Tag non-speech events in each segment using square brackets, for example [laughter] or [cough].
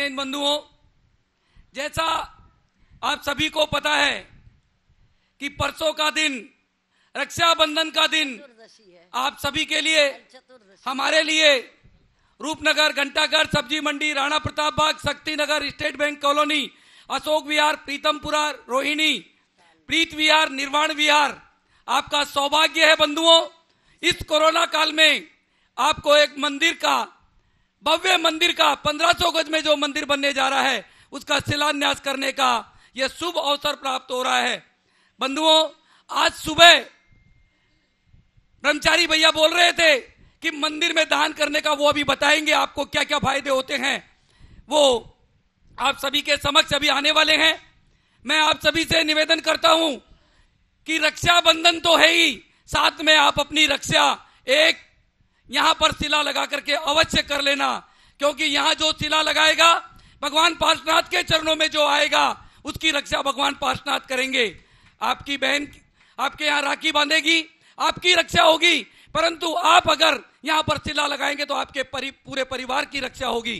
इन बंधुओं जैसा आप सभी को पता है कि परसों का दिन रक्षाबंधन का दिन आप सभी के लिए हमारे लिए रूपनगर घंटाघर सब्जी मंडी Rana Pratap Bagh Shakti Nagar state bank colony Ashok Vihar Pitampura Rohini Preet Vihar Nirvan Vihar आपका सौभाग्य है बंधुओं इस कोरोना काल में आपको एक मंदिर का भव्य मंदिर का 1500 गज में जो मंदिर बनने जा रहा है उसका शिलान्यास करने का यह शुभ अवसर प्राप्त हो रहा है बंधुओं आज सुबह ब्रह्मचारी भैया बोल रहे थे कि मंदिर में दान करने का वो अभी बताएंगे आपको क्या क्या फायदे होते हैं वो आप सभी के समक्ष अभी आने वाले हैं मैं आप सभी से निवेदन करता हूं कि रक्षाबंधन तो है ही साथ में आप अपनी रक्षा एक यहां पर शिला लगा करके अवश्य कर लेना क्योंकि यहां जो शिला लगाएगा भगवान पार्शनाथ के चरणों में जो आएगा उसकी रक्षा भगवान पार्शनाथ करेंगे आपकी बहन आपके यहाँ राखी बांधेगी आपकी रक्षा होगी परंतु आप अगर यहाँ पर शिला लगाएंगे तो आपके परि, पूरे परिवार की रक्षा होगी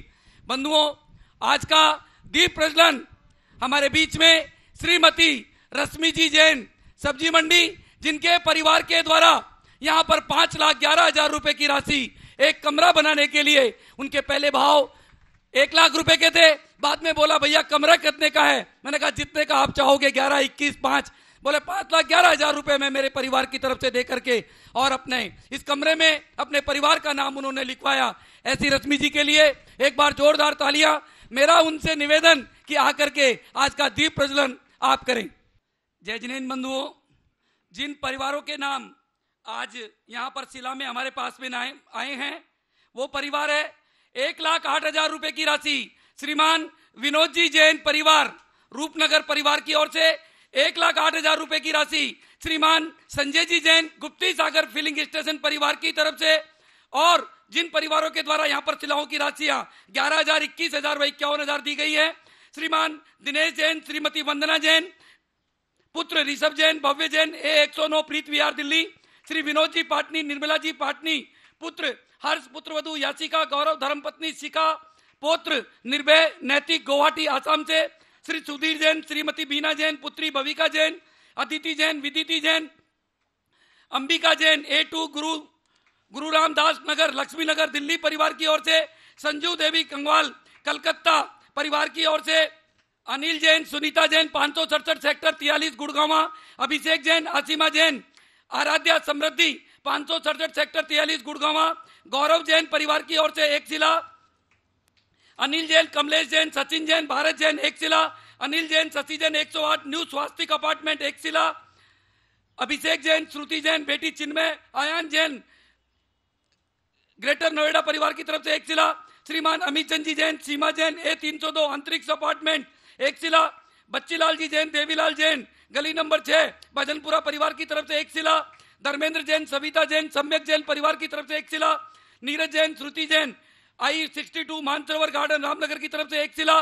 बंधुओं आज का दीप प्रज्वलन हमारे बीच में श्रीमती रश्मि जी जैन सब्जी मंडी जिनके परिवार के द्वारा यहाँ पर पांच लाख ग्यारह हजार रुपए की राशि एक कमरा बनाने के लिए उनके पहले भाव एक लाख रुपए के थे बाद में बोला भैया कमरा कितने का है मैंने कहा जितने का आप चाहोगे ग्यारह इक्कीस पांच बोले पांच लाख ग्यारह हजार रुपए में मेरे परिवार की तरफ से दे करके और अपने इस कमरे में अपने परिवार का नाम उन्होंने लिखवाया ऐसी रश्मि जी के लिए एक बार जोरदार तालियां मेरा उनसे निवेदन कि आकर के आज का दीप प्रज्वलन आप करें जय जिनेन्द्र बंधुओं जिन परिवारों के नाम आज यहाँ पर शिला में हमारे पास में आए आए हैं वो परिवार है एक लाख आठ हजार रुपए की राशि श्रीमान विनोद जी जैन परिवार रूपनगर परिवार की ओर से एक लाख आठ हजार रुपए की राशि श्रीमान संजय जी जैन गुप्ती सागर फिलिंग स्टेशन परिवार की तरफ से और जिन परिवारों के द्वारा यहाँ पर शिलाओं की राशियां ग्यारह हजार इक्कीस हजार व इक्यावन हजार दी गई है श्रीमान दिनेश जैन श्रीमती वंदना जैन पुत्र ऋषभ जैन भव्य जैन ए एक सौ नौ प्रीत विहार दिल्ली श्री विनोद जी पाटनी निर्मला जी पाटनी पुत्र हर्ष पुत्रवधु याचिका गौरव धर्म पत्नी सिका पोत्र निर्भय नैतिक गुवाहाटी आसाम से श्री सुधीर जैन श्रीमती बीना जैन पुत्री भविका जैन अदिति जैन विदिति जैन अंबिका जैन ए टू गुरु गुरु रामदास नगर लक्ष्मी नगर दिल्ली परिवार की ओर से संजू देवी कंगवाल कलकत्ता परिवार की ओर से अनिल जैन सुनीता जैन पांच सौ सड़सठ सेक्टर तियालीस गुड़गावा अभिषेक जैन आसीमा जैन आराध्या समृद्धि पांच सौ सड़सठ सेक्टर तेयलीस गुड़गावा गौरव जैन परिवार की ओर से एक जिला अनिल जैन कमलेश जैन सचिन जैन भारत जैन एक जिला अनिल जैन शशि जैन एक सौ आठ न्यू स्वास्थ्य अपार्टमेंट एक जिला अभिषेक जैन श्रुति जैन बेटी चिन्मय आयान जैन ग्रेटर नोएडा परिवार की तरफ से एक जिला श्रीमान अमित चंद जी जैन सीमा जैन ए तीन सौ दो अंतरिक्ष अपार्टमेंट एक जिला बच्चीलाल जी जैन देवीलाल जैन गली नंबर छह भजनपुरा परिवार की तरफ से एक शिला धर्मेंद्र जैन सविता जैन सम्यक जैन परिवार की तरफ से एक शिला Neeraj Jain Shruti Jain I sixty two Mansarovar garden Ramnagar की तरफ से एक शिला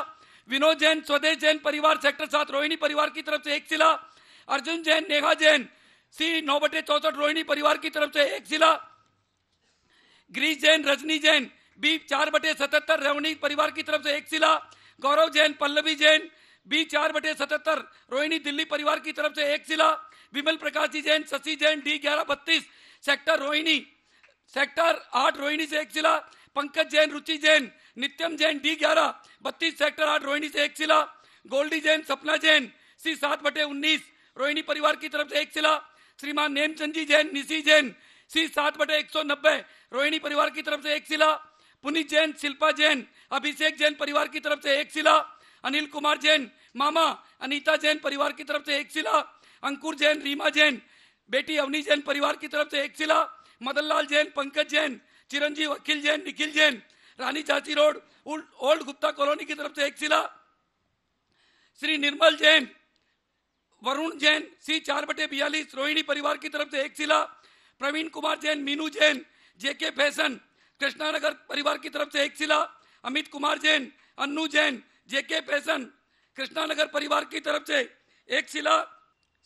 विनोद जैन स्वदेश जैन परिवार सेक्टर सात रोहिणी परिवार की तरफ से एक शिला अर्जुन जैन नेहा जैन सी नौ बटे चौसठ रोहिणी परिवार की तरफ से एक शिला ग्रीस जैन रजनी जैन बी चार बटे सतहत्तर रोहिणी परिवार की तरफ से एक शिला गौरव जैन पल्लवी जैन बी चार बटे सतहत्तर रोहिणी दिल्ली परिवार की तरफ से एक जिला विमल प्रकाश जी जैन शशि जैन डी ग्यारह बत्तीस सेक्टर रोहिणी सेक्टर आठ रोहिणी से एक जिला पंकज जैन रुचि जैन नित्यम जैन डी ग्यारह बत्तीस सेक्टर आठ रोहिणी से एक जिला गोल्डी जैन सपना जैन सी सात बटे उन्नीस रोहिणी परिवार की तरफ से एक जिला श्रीमान नेमचंद जी जैन निशी जैन सी सात बटे एक सौ नब्बे रोहिणी परिवार की तरफ से एक जिला पुनीत जैन शिल्पा जैन अभिषेक जैन परिवार की तरफ से एक जिला अनिल कुमार जैन मामा अनीता जैन परिवार की तरफ से एक शिला अंकुर जैन रीमा जैन बेटी अवनी जैन परिवार की तरफ से एक शिला मदनलाल जैन पंकज जैन चिरंजीव अखिल जैन निखिल जैन रानी चाची रोड ओल्ड गुप्ता कॉलोनी की तरफ से एक शिला श्री निर्मल जैन वरुण जैन सी चार बटे बयालीस रोहिणी परिवार की तरफ से एक शिला प्रवीण कुमार जैन मीनू जैन जेके फैसन कृष्णानगर परिवार की तरफ से एक शिला अमित कुमार जैन अन्नू जैन जेके पैसन कृष्णानगर परिवार की तरफ से एक शिला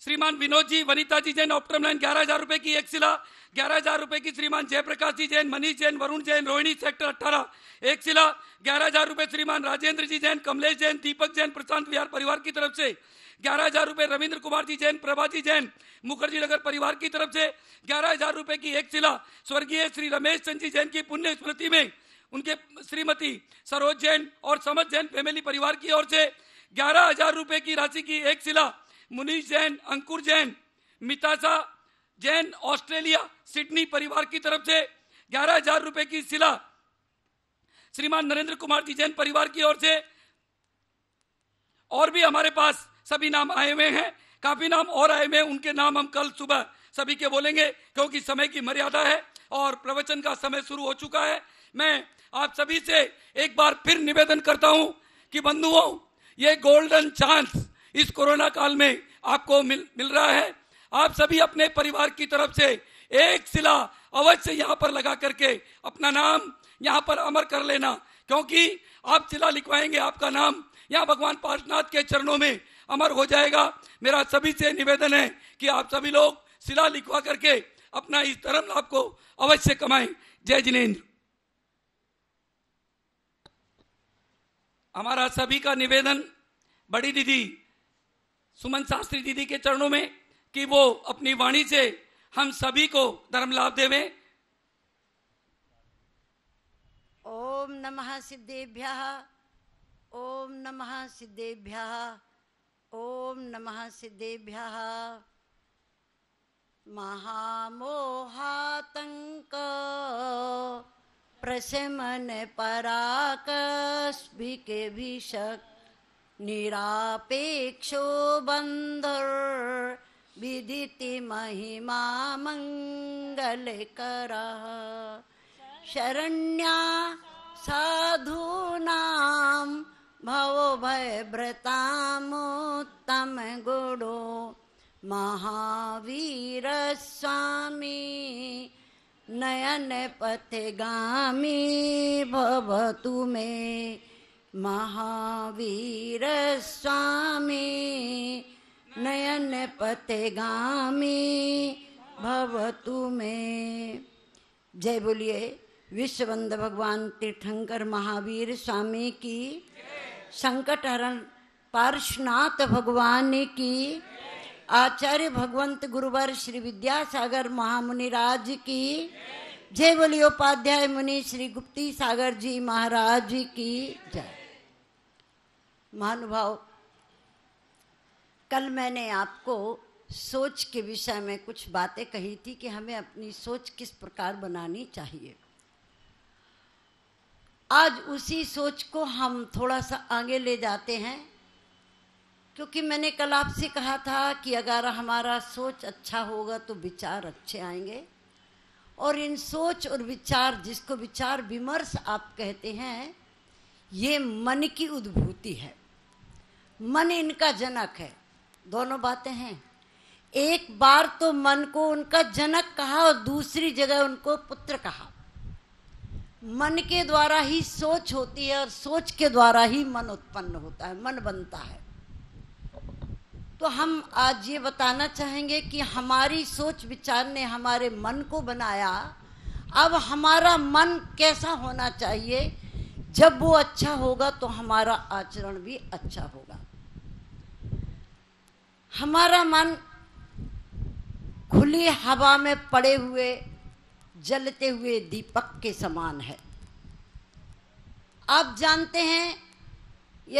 श्रीमान विनोद जी वनिता जी जैन ऑप्टम लाइन ग्यारह हजार रुपए की एक शिला ग्यारह हजार रुपए की श्रीमान जयप्रकाश जी जैन मनीष जैन वरुण जैन रोहिणी सेक्टर अट्ठारह एक शिला ग्यारह हजार रुपए श्रीमान राजेंद्र जी जैन कमलेश जैन दीपक जैन प्रशांत विहार परिवार की तरफ से ग्यारह हजार रुपए रविंद्र कुमार जी जैन प्रभाजी जैन मुखर्जी नगर परिवार की तरफ से ग्यारह हजार रुपए की एक शिला स्वर्गीय श्री रमेश चंद जी जैन की पुण्य स्मृति में उनके श्रीमती सरोज जैन और समझ जैन फैमिली परिवार की ओर से ग्यारह हजार रुपए की राशि की एक शिला मुनीष जैन अंकुर जैन मिताशा जैन ऑस्ट्रेलिया सिडनी परिवार की तरफ से ग्यारह हजार रुपए की शिला श्रीमान नरेंद्र कुमार जी जैन परिवार की ओर से और भी हमारे पास सभी नाम आए हुए हैं काफी नाम और आए हुए हैं उनके नाम हम कल सुबह सभी के बोलेंगे क्योंकि समय की मर्यादा है और प्रवचन का समय शुरू हो चुका है मैं आप सभी से एक बार फिर निवेदन करता हूं कि बंधुओं ये गोल्डन चांस इस कोरोना काल में आपको मिल मिल रहा है आप सभी अपने परिवार की तरफ से एक शिला अवश्य यहाँ पर लगा करके अपना नाम यहाँ पर अमर कर लेना क्योंकि आप सिला लिखवाएंगे आपका नाम यहाँ भगवान पार्शनाथ के चरणों में अमर हो जाएगा मेरा सभी से निवेदन है कि आप सभी लोग सिला लिखवा करके अपना इस धर्म लाभ को अवश्य कमाएं जय जिनेन्द्र हमारा सभी का निवेदन बड़ी दीदी सुमन शास्त्री दीदी के चरणों में कि वो अपनी वाणी से हम सभी को धर्म लाभ देवे ओम नमः सिद्धेभ्य ओम नमः सिद्धेभ्य ओम नमः सिद्धेभ्य महामोहातंक प्रशमन पराकस्भिकेभिषक् निरापेक्षो बंधुर विदिति महिमा मंगल कर शरण्या साधूनां महावीर स्वामी नयन पथे गामी भव तुमे महावीर स्वामी नयन पथे गामी भवतु तुमे जय बोलिए विश्ववंद भगवान तीर्थंकर महावीर स्वामी की संकट हरण पार्श्वनाथ भगवान की आचार्य भगवंत गुरुवर श्री विद्यासागर महामुनिराज की जय बोली उपाध्याय मुनि श्री गुप्ती सागर जी महाराज की जय महानुभाव कल मैंने आपको सोच के विषय में कुछ बातें कही थी कि हमें अपनी सोच किस प्रकार बनानी चाहिए आज उसी सोच को हम थोड़ा सा आगे ले जाते हैं क्योंकि मैंने कल आपसे कहा था कि अगर हमारा सोच अच्छा होगा तो विचार अच्छे आएंगे और इन सोच और विचार जिसको विचार विमर्श आप कहते हैं ये मन की उद्भूति है मन इनका जनक है दोनों बातें हैं एक बार तो मन को उनका जनक कहा और दूसरी जगह उनको पुत्र कहा मन के द्वारा ही सोच होती है और सोच के द्वारा ही मन उत्पन्न होता है मन बनता है तो हम आज ये बताना चाहेंगे कि हमारी सोच विचार ने हमारे मन को बनाया अब हमारा मन कैसा होना चाहिए जब वो अच्छा होगा तो हमारा आचरण भी अच्छा होगा हमारा मन खुली हवा में पड़े हुए जलते हुए दीपक के समान है आप जानते हैं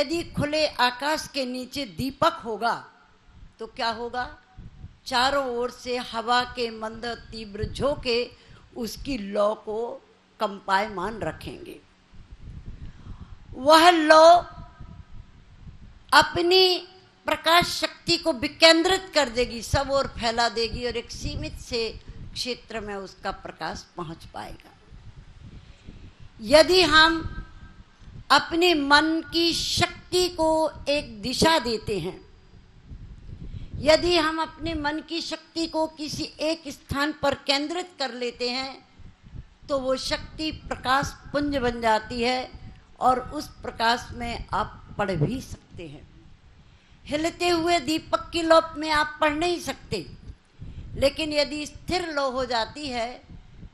यदि खुले आकाश के नीचे दीपक होगा तो क्या होगा चारों ओर से हवा के मंद तीव्र झोंके उसकी लौ को कंपायमान रखेंगे वह लौ अपनी प्रकाश शक्ति को विकेंद्रित कर देगी सब ओर फैला देगी और एक सीमित से क्षेत्र में उसका प्रकाश पहुंच पाएगा यदि हम अपने मन की शक्ति को एक दिशा देते हैं यदि हम अपने मन की शक्ति को किसी एक स्थान पर केंद्रित कर लेते हैं तो वो शक्ति प्रकाश पुंज बन जाती है और उस प्रकाश में आप पढ़ भी सकते हैं हिलते हुए दीपक की लोप में आप पढ़ नहीं सकते लेकिन यदि स्थिर लो हो जाती है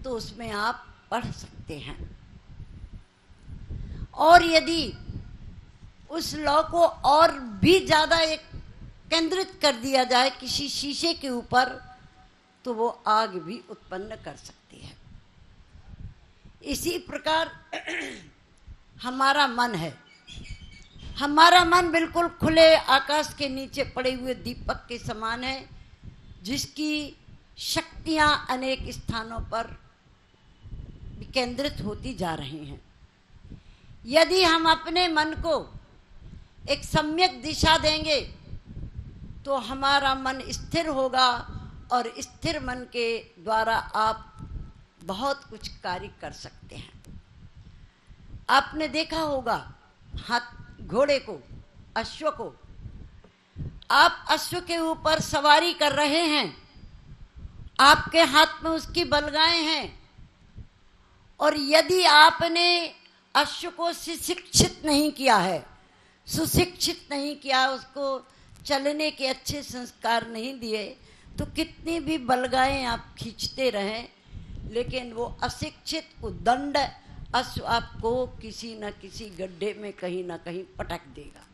तो उसमें आप पढ़ सकते हैं और यदि उस लॉ को और भी ज़्यादा एक केंद्रित कर दिया जाए किसी शीशे के ऊपर तो वो आग भी उत्पन्न कर सकती है इसी प्रकार [clears throat] हमारा मन है हमारा मन बिल्कुल खुले आकाश के नीचे पड़े हुए दीपक के समान है जिसकी शक्तियां अनेक स्थानों पर केंद्रित होती जा रही हैं यदि हम अपने मन को एक सम्यक दिशा देंगे तो हमारा मन स्थिर होगा और स्थिर मन के द्वारा आप बहुत कुछ कार्य कर सकते हैं आपने देखा होगा हाथ घोड़े को अश्व को आप अश्व के ऊपर सवारी कर रहे हैं आपके हाथ में उसकी बलगाएं हैं और यदि आपने अश्व को सुशिक्षित नहीं किया है सुशिक्षित नहीं किया उसको चलने के अच्छे संस्कार नहीं दिए तो कितनी भी बलगाएं आप खींचते रहें लेकिन वो अशिक्षित उदंड अश्व आपको किसी न किसी गड्ढे में कहीं ना कहीं पटक देगा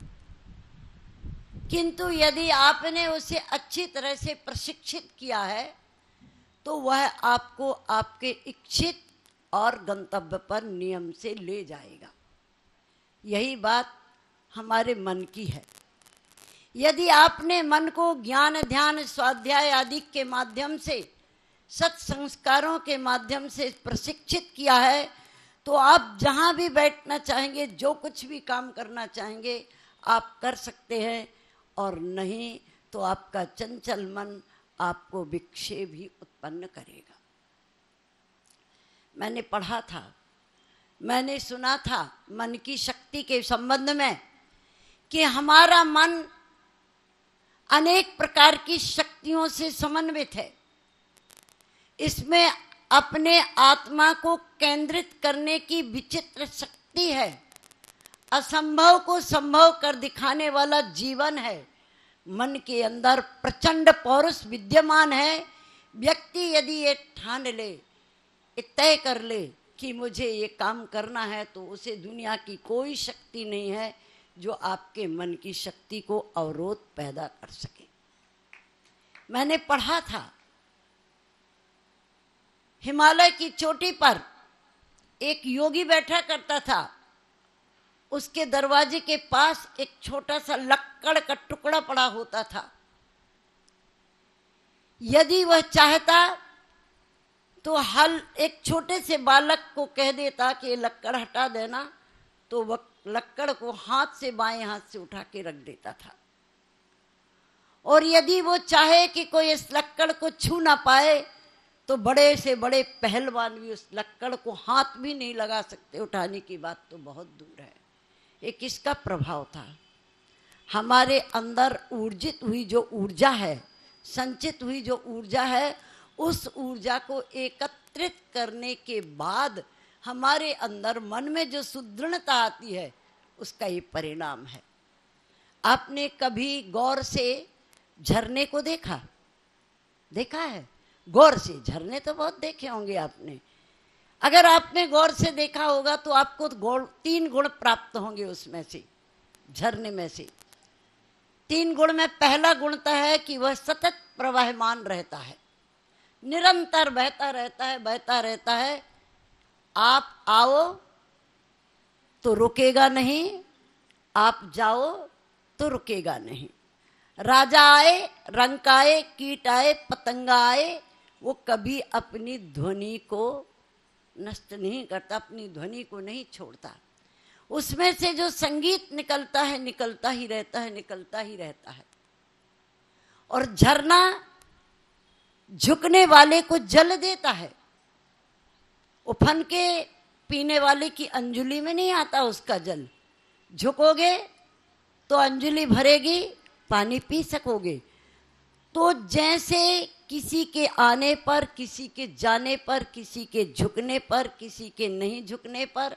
किंतु यदि आपने उसे अच्छी तरह से प्रशिक्षित किया है तो वह आपको आपके इच्छित और गंतव्य पर नियम से ले जाएगा यही बात हमारे मन की है यदि आपने मन को ज्ञान ध्यान स्वाध्याय आदि के माध्यम से सत संस्कारों के माध्यम से प्रशिक्षित किया है तो आप जहाँ भी बैठना चाहेंगे जो कुछ भी काम करना चाहेंगे आप कर सकते हैं और नहीं तो आपका चंचल मन आपको विक्षेप ही उत्पन्न करेगा मैंने पढ़ा था मैंने सुना था मन की शक्ति के संबंध में कि हमारा मन अनेक प्रकार की शक्तियों से समन्वित है इसमें अपने आत्मा को केंद्रित करने की विचित्र शक्ति है असंभव को संभव कर दिखाने वाला जीवन है मन के अंदर प्रचंड पौरुष विद्यमान है व्यक्ति यदि ये ठान ले तय कर ले कि मुझे ये काम करना है तो उसे दुनिया की कोई शक्ति नहीं है जो आपके मन की शक्ति को अवरोध पैदा कर सके मैंने पढ़ा था हिमालय की चोटी पर एक योगी बैठा करता था उसके दरवाजे के पास एक छोटा सा लक्कड़ का टुकड़ा पड़ा होता था यदि वह चाहता तो हल एक छोटे से बालक को कह देता कि लक्कड़ हटा देना तो वह लक्कड़ को हाथ से बाएं हाथ से उठा के रख देता था और यदि वो चाहे कि कोई इस लक्कड़ को छू ना पाए तो बड़े से बड़े पहलवान भी उस लक्कड़ को हाथ भी नहीं लगा सकते उठाने की बात तो बहुत दूर है ये किसका प्रभाव था हमारे अंदर ऊर्जित हुई जो ऊर्जा है संचित हुई जो ऊर्जा है उस ऊर्जा को एकत्रित करने के बाद हमारे अंदर मन में जो सुदृढ़ता आती है उसका ये परिणाम है आपने कभी गौर से झरने को देखा देखा है गौर से झरने तो बहुत देखे होंगे आपने अगर आपने गौर से देखा होगा तो आपको गौर तीन गुण प्राप्त होंगे उसमें से झरने में से तीन गुण में पहला गुण तो है कि वह सतत प्रवाहमान रहता है निरंतर बहता रहता है बहता रहता है आप आओ तो रुकेगा नहीं आप जाओ तो रुकेगा नहीं राजा आए रंग आए कीट आए पतंगा आए वो कभी अपनी ध्वनि को नष्ट नहीं करता अपनी ध्वनि को नहीं छोड़ता उसमें से जो संगीत निकलता है निकलता ही रहता है निकलता ही रहता है और झरना झुकने वाले को जल देता है उफन के पीने वाले की अंजुली में नहीं आता उसका जल झुकोगे तो अंजुली भरेगी पानी पी सकोगे तो जैसे किसी के आने पर किसी के जाने पर किसी के झुकने पर किसी के नहीं झुकने पर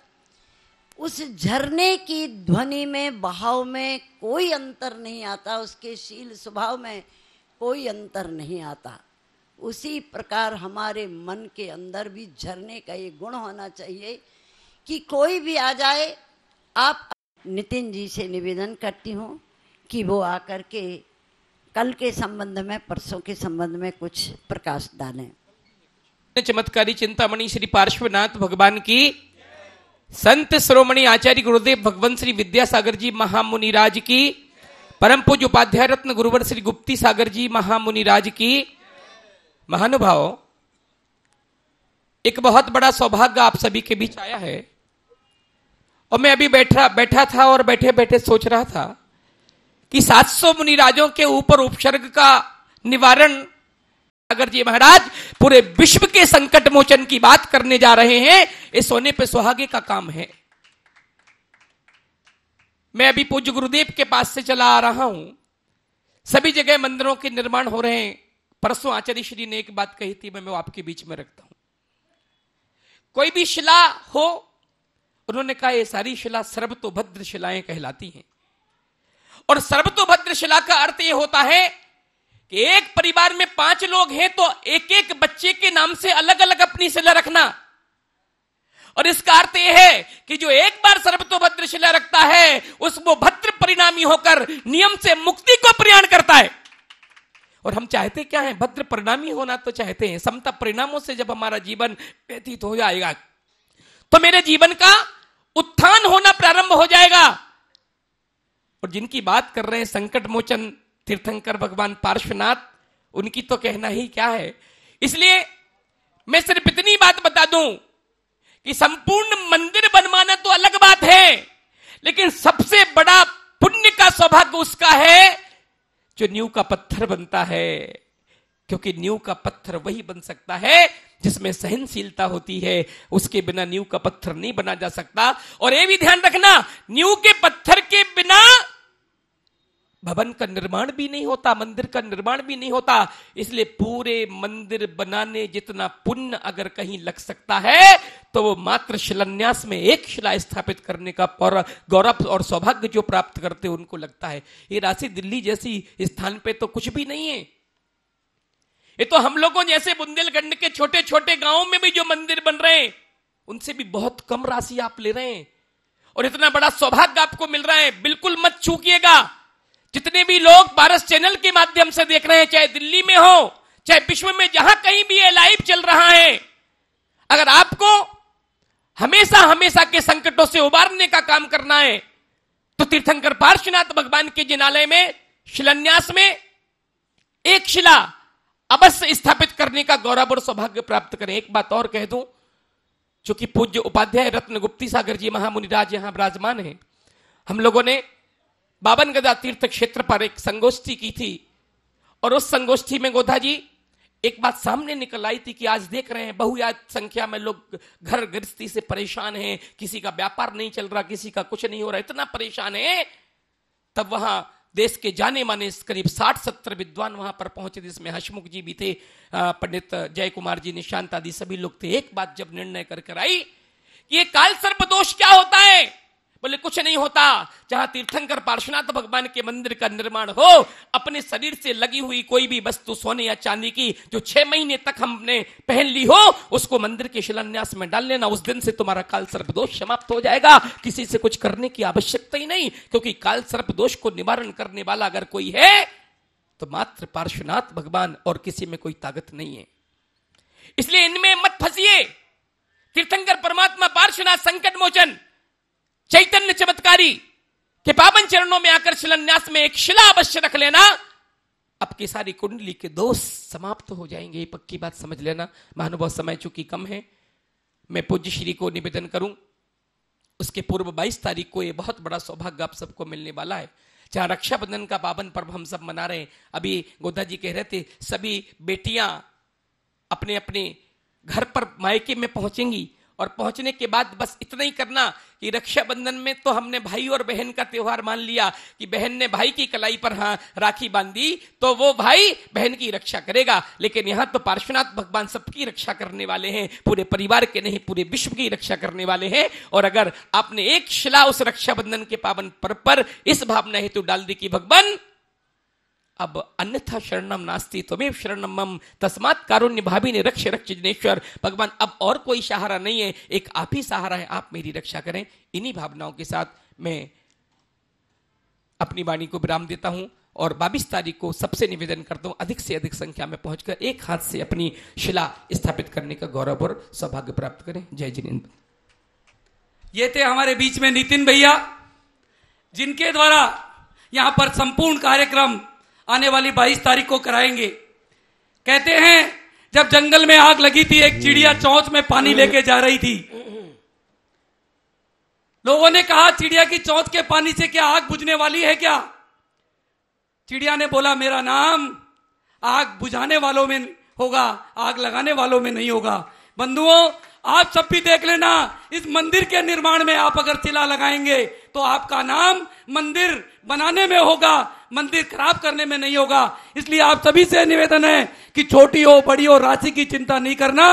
उस झरने की ध्वनि में बहाव में कोई अंतर नहीं आता उसके शील स्वभाव में कोई अंतर नहीं आता उसी प्रकार हमारे मन के अंदर भी झरने का ये गुण होना चाहिए कि कोई भी आ जाए आप नितिन जी से निवेदन करती हूँ कि वो आकर के कल के संबंध में परसों के संबंध में कुछ प्रकाश डालें चमत्कारी चिंतामणि श्री पार्श्वनाथ भगवान की संत श्रोमणी आचार्य गुरुदेव भगवान श्री विद्यासागर जी महामुनिराज की परम पूज उपाध्याय रत्न गुरुवर श्री गुप्ती सागर जी महामुनिराज की महानुभाव एक बहुत बड़ा सौभाग्य आप सभी के बीच आया है और मैं अभी बैठा बैठा था और बैठे बैठे सोच रहा था कि 700 मुनिराजों के ऊपर उपसर्ग का निवारण अगर जी महाराज पूरे विश्व के संकट मोचन की बात करने जा रहे हैं ये सोने पे सुहागे का काम है मैं अभी पूज्य गुरुदेव के पास से चला आ रहा हूं सभी जगह मंदिरों के निर्माण हो रहे हैं परसों आचार्य श्री ने एक बात कही थी मैं मैं आपके बीच में रखता हूं कोई भी शिला हो उन्होंने कहा ये सारी शिला सर्वतोभद्र शिलाएं कहलाती हैं और सर्वतोभद्र शिला का अर्थ यह होता है कि एक परिवार में पांच लोग हैं तो एक एक बच्चे के नाम से अलग अलग अपनी शिला रखना और इसका अर्थ यह है कि जो एक बार सर्वतोभद्र शिला रखता है उस वो भद्र परिणामी होकर नियम से मुक्ति को प्रयाण करता है और हम चाहते क्या है भद्र परिणामी होना तो चाहते हैं समता परिणामों से जब हमारा जीवन व्यतीत हो जाएगा तो मेरे जीवन का उत्थान होना प्रारंभ हो जाएगा और जिनकी बात कर रहे हैं संकट मोचन तीर्थंकर भगवान पार्श्वनाथ उनकी तो कहना ही क्या है इसलिए मैं सिर्फ इतनी बात बता दूं कि संपूर्ण मंदिर बनवाना तो अलग बात है लेकिन सबसे बड़ा पुण्य का सौभाग्य उसका है जो न्यू का पत्थर बनता है क्योंकि न्यू का पत्थर वही बन सकता है जिसमें सहनशीलता होती है उसके बिना न्यू का पत्थर नहीं बना जा सकता और ये भी ध्यान रखना न्यू के पत्थर के बिना भवन का निर्माण भी नहीं होता मंदिर का निर्माण भी नहीं होता इसलिए पूरे मंदिर बनाने जितना पुण्य अगर कहीं लग सकता है तो वो मात्र शिलान्यास में एक शिला स्थापित करने का गौरव और सौभाग्य जो प्राप्त करते हैं उनको लगता है ये राशि दिल्ली जैसी स्थान पे तो कुछ भी नहीं है ये तो हम लोगों जैसे बुंदेलखंड के छोटे छोटे गांव में भी जो मंदिर बन रहे हैं उनसे भी बहुत कम राशि आप ले रहे हैं और इतना बड़ा सौभाग्य आपको मिल रहा है बिल्कुल मत चूकिएगा जितने भी लोग पारस चैनल के माध्यम से देख रहे हैं चाहे दिल्ली में हो चाहे विश्व में जहां कहीं भी ये लाइव चल रहा है अगर आपको हमेशा हमेशा के संकटों से उबारने का काम करना है तो तीर्थंकर पार्श्वनाथ भगवान के जिनालय में शिलान्यास में एक शिला अवश्य स्थापित करने का गौरव और सौभाग्य प्राप्त करें एक बात और कह दूं चूंकि पूज्य उपाध्याय रत्न गुप्ती सागर जी महामुनिराज यहां विराजमान है हम लोगों ने बाबन गदा तीर्थ क्षेत्र पर एक संगोष्ठी की थी और उस संगोष्ठी में गोधा जी एक बात सामने निकल आई थी कि आज देख रहे हैं बहुयात संख्या में लोग घर गृहस्थी से परेशान हैं किसी का व्यापार नहीं चल रहा किसी का कुछ नहीं हो रहा इतना परेशान है तब वहां देश के जाने माने करीब साठ सत्तर विद्वान वहां पर पहुंचे जिसमें हसमुख जी भी थे पंडित जय कुमार जी निशांत आदि सभी लोग थे एक बात जब निर्णय कर कर आई कि ये काल सर्प दोष क्या होता कुछ नहीं होता जहां तीर्थंकर पार्श्वनाथ भगवान के मंदिर का निर्माण हो अपने शरीर से लगी हुई कोई भी वस्तु सोने या चांदी की जो छह महीने तक हमने पहन ली हो उसको मंदिर के शिलान्यास में डाल लेना उस दिन से तुम्हारा काल सर्प दोष समाप्त हो जाएगा किसी से कुछ करने की आवश्यकता ही नहीं क्योंकि काल सर्प दोष को निवारण करने वाला अगर कोई है तो मात्र पार्श्वनाथ भगवान और किसी में कोई ताकत नहीं है इसलिए इनमें मत फंसिए तीर्थंकर परमात्मा पार्श्वनाथ संकट मोचन चैतन्य चमत्कारी के पावन चरणों में आकर शिलान्यास में एक शिला अवश्य रख लेना आपकी सारी कुंडली के दोष समाप्त तो हो जाएंगे ये पक्की बात समझ लेना महानुभाव समय चूंकि कम है मैं पूज्य श्री को निवेदन करूं उसके पूर्व 22 तारीख को ये बहुत बड़ा सौभाग्य आप सबको मिलने वाला है जहां रक्षाबंधन का पावन पर्व हम सब मना रहे हैं अभी गोदा जी कह रहे थे सभी बेटियां अपने अपने घर पर मायके में पहुंचेंगी और पहुंचने के बाद बस इतना ही करना कि रक्षाबंधन में तो हमने भाई और बहन का त्यौहार मान लिया कि बहन ने भाई की कलाई पर हाँ राखी बांधी तो वो भाई बहन की रक्षा करेगा लेकिन यहां तो पार्श्वनाथ भगवान सबकी रक्षा करने वाले हैं पूरे परिवार के नहीं पूरे विश्व की रक्षा करने वाले हैं और अगर आपने एक शिला उस रक्षाबंधन के पावन पर्व पर इस भावना हेतु डाल दी कि भगवान अब अन्यथा शरणम नास्ती तुम्हें शरणम मम तस्मात कारुण्य भाभी ने रक्ष रक्ष जिनेश्वर भगवान अब और कोई सहारा नहीं है एक आप ही सहारा है आप मेरी रक्षा करें इन्हीं भावनाओं के साथ मैं अपनी वाणी को विराम देता हूं और बाबीस तारीख को सबसे निवेदन करता हूं अधिक से अधिक संख्या में पहुंचकर एक हाथ से अपनी शिला स्थापित करने का गौरव और सौभाग्य प्राप्त करें जय जिनेन्द्र ये थे हमारे बीच में नितिन भैया जिनके द्वारा यहां पर संपूर्ण कार्यक्रम आने वाली 22 तारीख को कराएंगे कहते हैं जब जंगल में आग लगी थी एक चिड़िया चौंच में पानी लेके जा रही थी लोगों ने कहा चिड़िया की चौंच के पानी से क्या आग बुझने वाली है क्या चिड़िया ने बोला मेरा नाम आग बुझाने वालों में होगा आग लगाने वालों में नहीं होगा बंधुओं आप सब भी देख लेना इस मंदिर के निर्माण में आप अगर शिला लगाएंगे तो आपका नाम मंदिर बनाने में होगा मंदिर खराब करने में नहीं होगा इसलिए आप सभी से निवेदन है कि छोटी हो बड़ी हो राशि की चिंता नहीं करना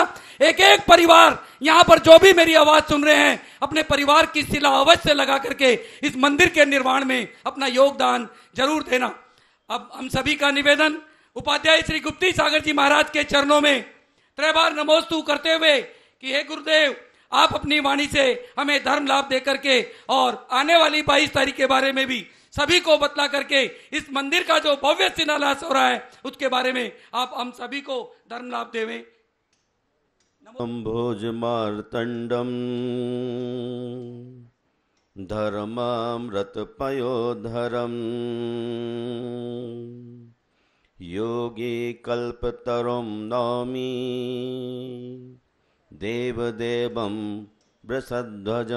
एक एक परिवार यहाँ पर जो भी मेरी आवाज सुन रहे हैं अपने परिवार की शिला अवश्य लगा करके इस मंदिर के निर्माण में अपना योगदान जरूर देना अब हम सभी का निवेदन उपाध्याय श्री गुप्ती सागर जी महाराज के चरणों में त्रय नमोस्तु करते हुए कि हे गुरुदेव आप अपनी वाणी से हमें धर्म लाभ दे करके और आने वाली बाईस तारीख के बारे में भी सभी को बतला करके इस मंदिर का जो भव्य शिलान्यास हो रहा है उसके बारे में आप हम सभी को धर्म लाभ देवे भोज मार्तंडम धर्मामृत धर्म योगी कल्पतरुम नौमी देवदेवं बृसध्वज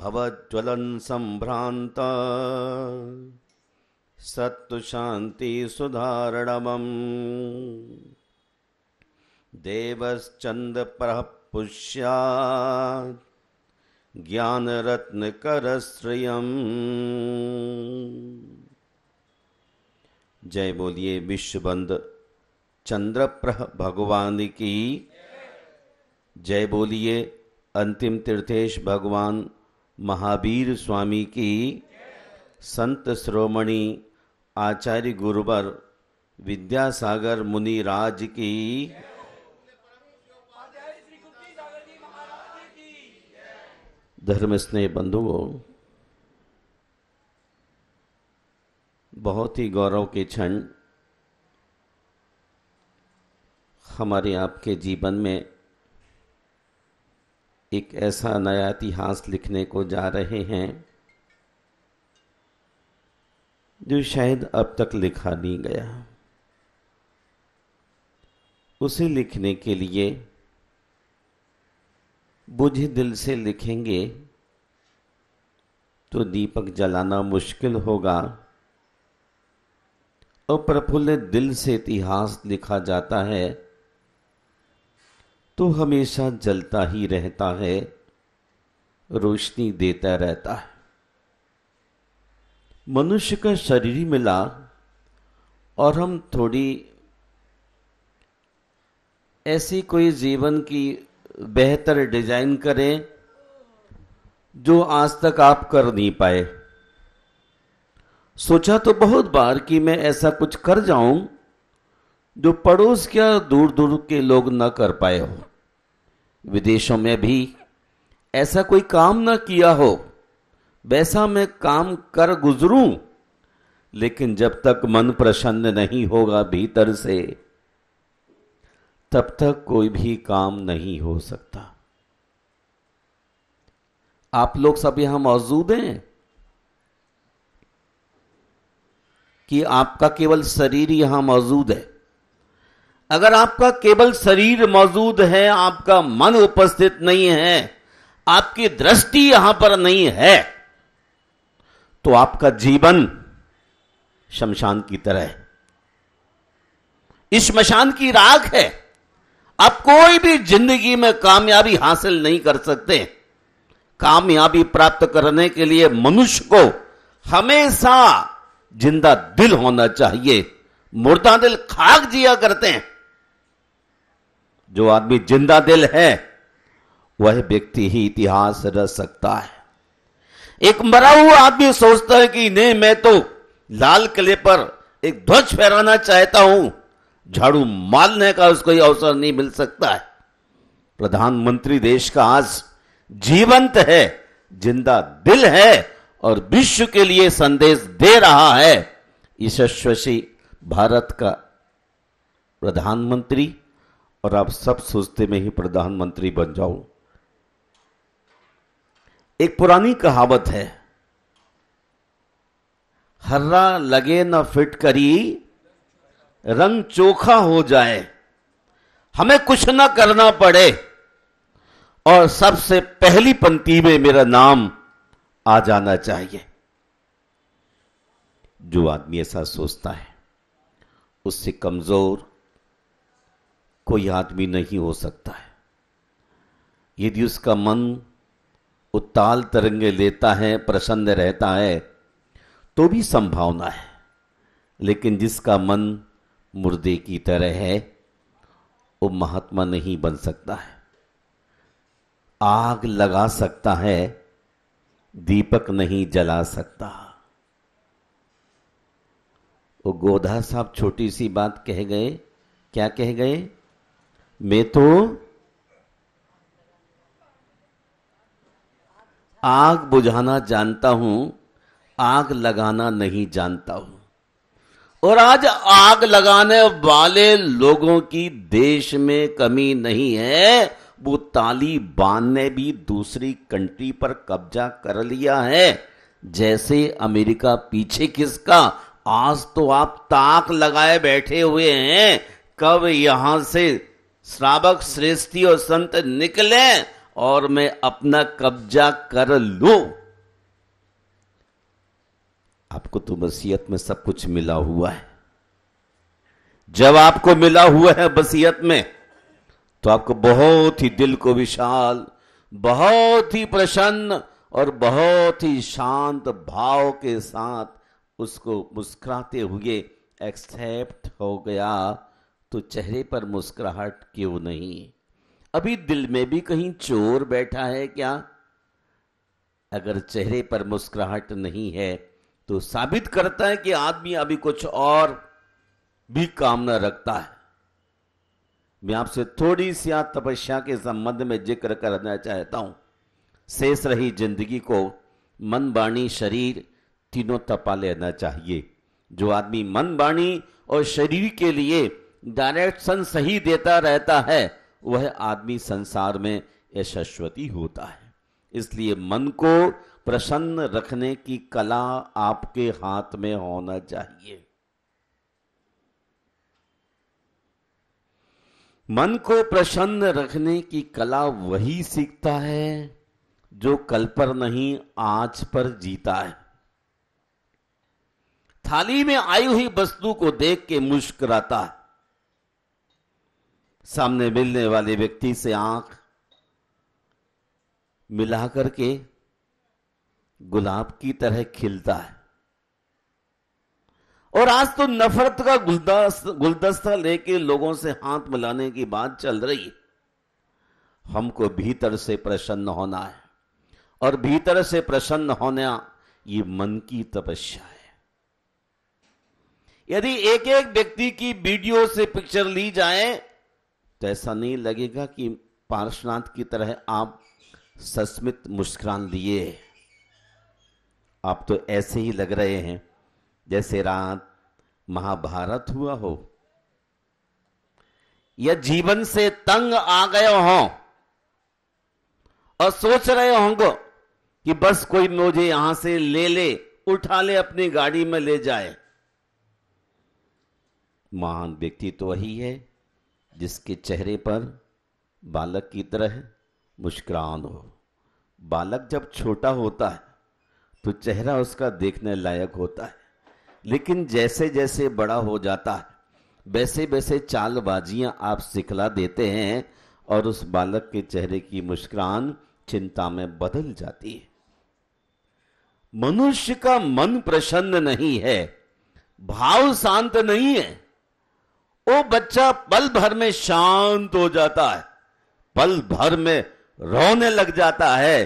भवज्ज्वलं संभ्रांत सत्तु शान्तिसुधारणवम् देवश्चन्द्रप्रः पुष्यात् ज्ञानरत्नकरश्रियम् जय बोलिए विश्वबंद चंद्रप्रह भगवान की जय बोलिए अंतिम तीर्थेश भगवान महावीर स्वामी की संत श्रोमणि आचार्य गुरुवर विद्यासागर मुनि राज की धर्म स्नेह बंधुओं बहुत ही गौरव के क्षण हमारे आपके जीवन में एक ऐसा नया इतिहास लिखने को जा रहे हैं जो शायद अब तक लिखा नहीं गया उसे लिखने के लिए बुझे दिल से लिखेंगे तो दीपक जलाना मुश्किल होगा और प्रफुल्लित दिल से इतिहास लिखा जाता है तो हमेशा जलता ही रहता है रोशनी देता रहता है मनुष्य का शरीर मिला और हम थोड़ी ऐसी कोई जीवन की बेहतर डिजाइन करें जो आज तक आप कर नहीं पाए सोचा तो बहुत बार कि मैं ऐसा कुछ कर जाऊं जो पड़ोस क्या दूर दूर के लोग ना कर पाए हों विदेशों में भी ऐसा कोई काम ना किया हो वैसा मैं काम कर गुजरूं लेकिन जब तक मन प्रसन्न नहीं होगा भीतर से तब तक कोई भी काम नहीं हो सकता आप लोग सब यहां मौजूद हैं कि आपका केवल शरीर यहां मौजूद है अगर आपका केवल शरीर मौजूद है आपका मन उपस्थित नहीं है आपकी दृष्टि यहां पर नहीं है तो आपका जीवन शमशान की तरह इस शमशान की राख है आप कोई भी जिंदगी में कामयाबी हासिल नहीं कर सकते कामयाबी प्राप्त करने के लिए मनुष्य को हमेशा जिंदा दिल होना चाहिए मुर्दा दिल खाक जिया करते हैं जो आदमी जिंदा दिल है वह व्यक्ति ही इतिहास रच सकता है एक मरा हुआ आदमी सोचता है कि नहीं मैं तो लाल किले पर एक ध्वज फहराना चाहता हूं झाड़ू मारने का उसको यह अवसर नहीं मिल सकता है प्रधानमंत्री देश का आज जीवंत है जिंदा दिल है और विश्व के लिए संदेश दे रहा है यशस्वशी भारत का प्रधानमंत्री और आप सब सोचते में ही प्रधानमंत्री बन जाओ एक पुरानी कहावत है हर्रा लगे न फिट करी रंग चोखा हो जाए हमें कुछ ना करना पड़े और सबसे पहली पंक्ति में मेरा नाम आ जाना चाहिए जो आदमी ऐसा सोचता है उससे कमजोर कोई आदमी नहीं हो सकता है यदि उसका मन उत्ताल तरंगे लेता है प्रसन्न रहता है तो भी संभावना है लेकिन जिसका मन मुर्दे की तरह है वो महात्मा नहीं बन सकता है आग लगा सकता है दीपक नहीं जला सकता वो गोधा साहब छोटी सी बात कह गए क्या कह गए मैं तो आग बुझाना जानता हूं आग लगाना नहीं जानता हूं और आज आग लगाने वाले लोगों की देश में कमी नहीं है वो तालिबान ने भी दूसरी कंट्री पर कब्जा कर लिया है जैसे अमेरिका पीछे किसका आज तो आप ताक लगाए बैठे हुए हैं कब यहां से श्रावक श्रेष्ठी और संत निकले और मैं अपना कब्जा कर लू आपको तो बसीयत में सब कुछ मिला हुआ है जब आपको मिला हुआ है बसियत में तो आपको बहुत ही दिल को विशाल बहुत ही प्रसन्न और बहुत ही शांत भाव के साथ उसको मुस्कुराते हुए एक्सेप्ट हो गया तो चेहरे पर मुस्कुराहट क्यों नहीं अभी दिल में भी कहीं चोर बैठा है क्या अगर चेहरे पर मुस्कुराहट नहीं है तो साबित करता है कि आदमी अभी कुछ और भी कामना रखता है मैं आपसे थोड़ी सी तपस्या के संबंध में जिक्र करना चाहता हूं शेष रही जिंदगी को मन वाणी शरीर तीनों तपा लेना चाहिए जो आदमी मन वाणी और शरीर के लिए डायरेक्शन सही देता रहता है वह आदमी संसार में यशस्वती होता है इसलिए मन को प्रसन्न रखने की कला आपके हाथ में होना चाहिए मन को प्रसन्न रखने की कला वही सीखता है जो कल पर नहीं आज पर जीता है थाली में आई हुई वस्तु को देख के मुस्कुराता है सामने मिलने वाले व्यक्ति से आंख मिला करके गुलाब की तरह खिलता है और आज तो नफरत का गुलदस्ता गुलदस्ता लेके लोगों से हाथ मिलाने की बात चल रही है हमको भीतर से प्रसन्न होना है और भीतर से प्रसन्न होना ये मन की तपस्या है यदि एक एक व्यक्ति की वीडियो से पिक्चर ली जाए तो ऐसा नहीं लगेगा कि पार्श्वनाथ की तरह आप सस्मित मुस्कान दिए आप तो ऐसे ही लग रहे हैं जैसे रात महाभारत हुआ हो या जीवन से तंग आ गए हो और सोच रहे होंगे कि बस कोई मुझे यहां से ले ले उठा ले अपनी गाड़ी में ले जाए महान व्यक्ति तो वही है जिसके चेहरे पर बालक की तरह मुस्करान हो बालक जब छोटा होता है तो चेहरा उसका देखने लायक होता है लेकिन जैसे जैसे बड़ा हो जाता है वैसे वैसे चालबाजियां आप सिखला देते हैं और उस बालक के चेहरे की मुस्कान चिंता में बदल जाती है मनुष्य का मन प्रसन्न नहीं है भाव शांत नहीं है वो बच्चा पल भर में शांत हो जाता है पल भर में रोने लग जाता है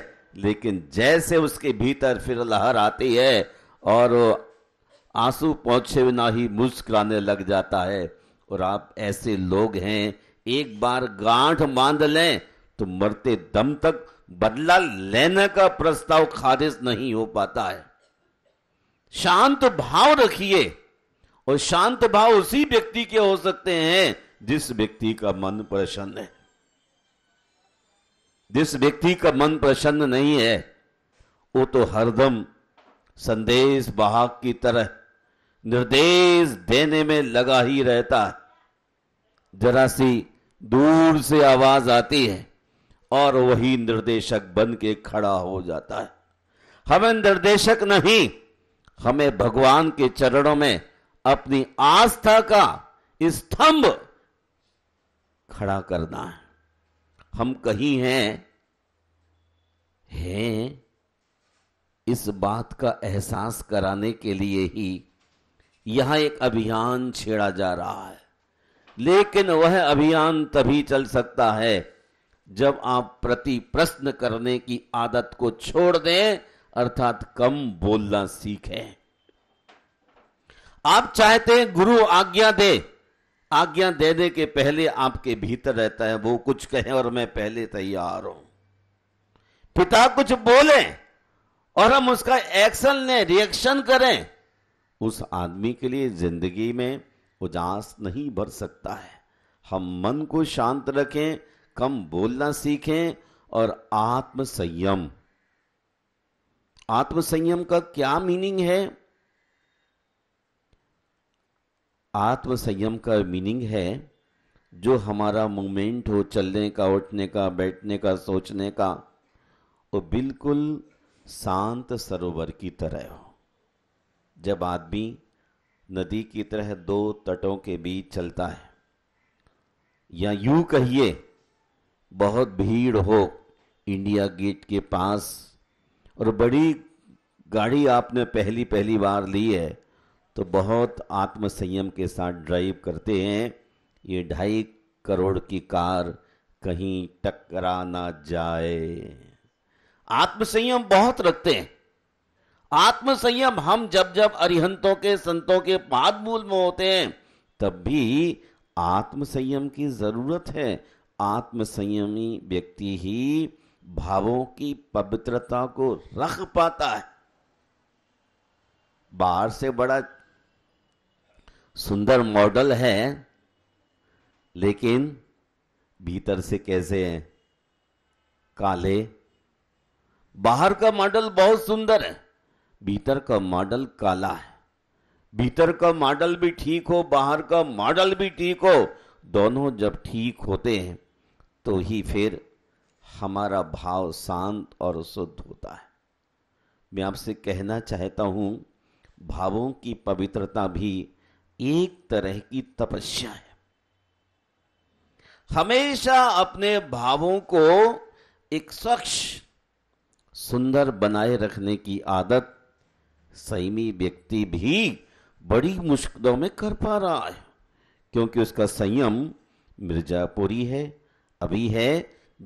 लेकिन जैसे उसके भीतर फिर लहर आती है और आंसू पहुंचे बिना ही मुस्कुराने लग जाता है और आप ऐसे लोग हैं एक बार गांठ बांध लें तो मरते दम तक बदला लेने का प्रस्ताव खारिज नहीं हो पाता है शांत भाव रखिए और शांत भाव उसी व्यक्ति के हो सकते हैं जिस व्यक्ति का मन प्रसन्न है जिस व्यक्ति का मन प्रसन्न नहीं है वो तो हरदम संदेश बाहक की तरह निर्देश देने में लगा ही रहता है जरा सी दूर से आवाज आती है और वही निर्देशक बन के खड़ा हो जाता है हमें निर्देशक नहीं हमें भगवान के चरणों में अपनी आस्था का स्तंभ खड़ा करना है हम कहीं हैं हैं इस बात का एहसास कराने के लिए ही यहां एक अभियान छेड़ा जा रहा है लेकिन वह अभियान तभी चल सकता है जब आप प्रति प्रश्न करने की आदत को छोड़ दें अर्थात कम बोलना सीखें आप चाहते हैं गुरु आज्ञा दे आज्ञा देने के पहले आपके भीतर रहता है वो कुछ कहे और मैं पहले तैयार हूं पिता कुछ बोले और हम उसका एक्शन लें रिएक्शन करें उस आदमी के लिए जिंदगी में उजास नहीं भर सकता है हम मन को शांत रखें कम बोलना सीखें और आत्मसंयम आत्मसंयम का क्या मीनिंग है आत्म संयम का मीनिंग है जो हमारा मूवमेंट हो चलने का उठने का बैठने का सोचने का वो बिल्कुल शांत सरोवर की तरह हो जब आदमी नदी की तरह दो तटों के बीच चलता है या यूं कहिए बहुत भीड़ हो इंडिया गेट के पास और बड़ी गाड़ी आपने पहली पहली बार ली है तो बहुत आत्मसंयम के साथ ड्राइव करते हैं ये ढाई करोड़ की कार कहीं टकरा ना जाए आत्मसंयम बहुत रखते हैं आत्मसंयम हम जब जब अरिहंतों के संतों के पाद मूल में होते हैं तब भी आत्मसंयम की जरूरत है आत्मसंयमी व्यक्ति ही भावों की पवित्रता को रख पाता है बाहर से बड़ा सुंदर मॉडल है लेकिन भीतर से कैसे हैं काले बाहर का मॉडल बहुत सुंदर है भीतर का मॉडल काला है भीतर का मॉडल भी ठीक हो बाहर का मॉडल भी ठीक हो दोनों जब ठीक होते हैं तो ही फिर हमारा भाव शांत और शुद्ध होता है मैं आपसे कहना चाहता हूं भावों की पवित्रता भी एक तरह की तपस्या है हमेशा अपने भावों को एक स्वच्छ सुंदर बनाए रखने की आदत सैमी व्यक्ति भी बड़ी मुश्किलों में कर पा रहा है क्योंकि उसका संयम मिर्जापुरी है अभी है